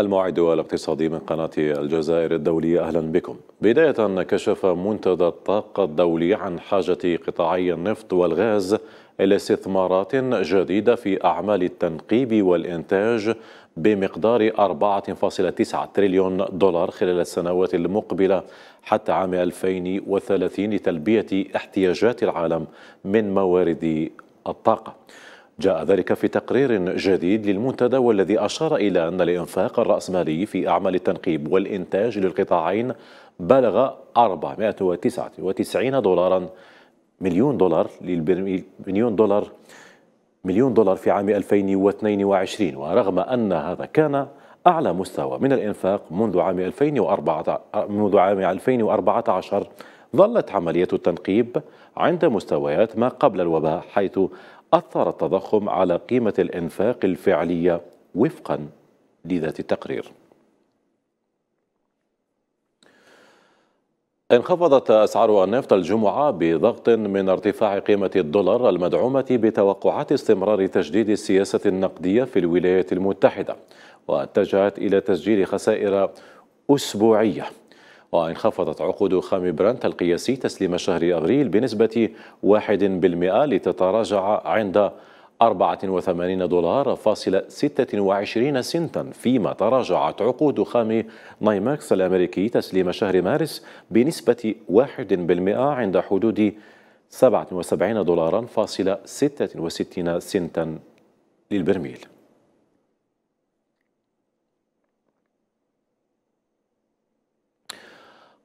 الموعد الاقتصادي من قناة الجزائر الدولية أهلا بكم بداية كشف منتدى الطاقة الدولي عن حاجة قطاعي النفط والغاز إلى استثمارات جديدة في أعمال التنقيب والإنتاج بمقدار 4.9 تريليون دولار خلال السنوات المقبلة حتى عام 2030 لتلبية احتياجات العالم من موارد الطاقة جاء ذلك في تقرير جديد للمنتدى والذي أشار إلى أن الإنفاق الرأسمالي في أعمال التنقيب والإنتاج للقطاعين بلغ 499 دولارا مليون دولار للبرميل مليون دولار مليون دولار في عام 2022 ورغم أن هذا كان أعلى مستوى من الإنفاق منذ عام 2014 منذ عام 2014 ظلت عملية التنقيب عند مستويات ما قبل الوباء حيث أثر التضخم على قيمة الإنفاق الفعلية وفقا لذات التقرير انخفضت أسعار النفط الجمعة بضغط من ارتفاع قيمة الدولار المدعومة بتوقعات استمرار تجديد السياسة النقدية في الولايات المتحدة واتجهت إلى تسجيل خسائر أسبوعية وانخفضت عقود خام برنت القياسي تسليم شهر أبريل بنسبة 1% لتتراجع عند 84 دولار فاصل 26 سنتا فيما تراجعت عقود خام نايماكس الأمريكي تسليم شهر مارس بنسبة 1% عند حدود 77 دولارا فاصل 66 سنتا للبرميل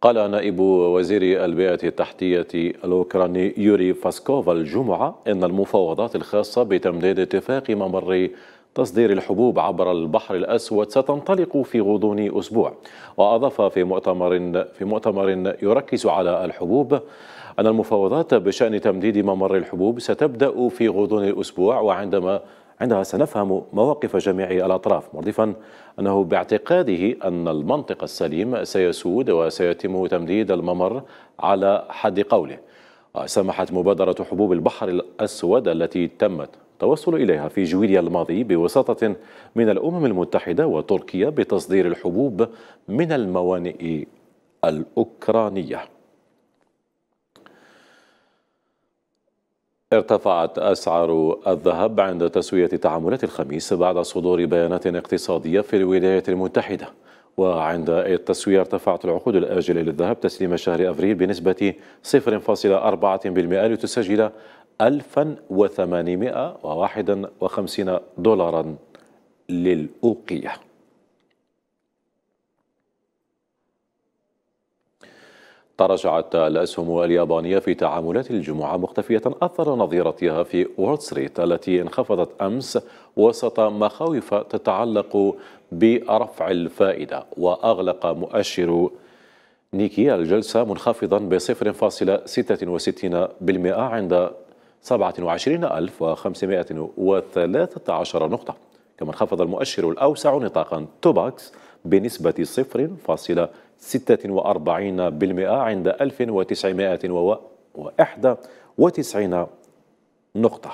قال نائب وزير البيئة التحتية الأوكراني يوري فاسكوفا الجمعة إن المفاوضات الخاصة بتمديد اتفاق ممر تصدير الحبوب عبر البحر الأسود ستنطلق في غضون أسبوع وأضاف في مؤتمر, في مؤتمر يركز على الحبوب أن المفاوضات بشأن تمديد ممر الحبوب ستبدأ في غضون الأسبوع وعندما عندها سنفهم مواقف جميع الأطراف مرضفا أنه باعتقاده أن المنطق السليم سيسود وسيتم تمديد الممر على حد قوله سمحت مبادرة حبوب البحر الأسود التي تمت توصل إليها في جويليا الماضي بوساطة من الأمم المتحدة وتركيا بتصدير الحبوب من الموانئ الأوكرانية ارتفعت أسعار الذهب عند تسوية تعاملات الخميس بعد صدور بيانات اقتصادية في الولايات المتحدة وعند التسوية ارتفعت العقود الآجلة للذهب تسليم شهر أفريل بنسبة 0.4% لتسجل 1851 دولارا للأوقية تراجعت الأسهم اليابانية في تعاملات الجمعة مختفية أثر نظيرتها في وول ستريت التي انخفضت أمس وسط مخاوف تتعلق برفع الفائدة وأغلق مؤشر نيكي الجلسة منخفضا ب 0.66% عند 27513 نقطة كما انخفض المؤشر الأوسع نطاقا توباكس بنسبة 0.46% عند 1991 نقطة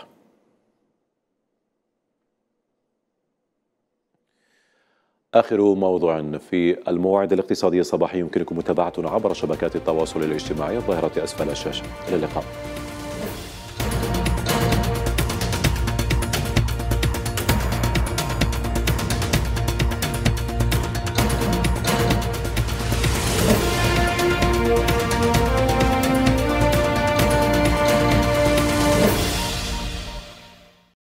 آخر موضوع في الموعد الاقتصادي الصباحي يمكنكم متابعتنا عبر شبكات التواصل الاجتماعي الظاهرة أسفل الشاشة إلى اللقاء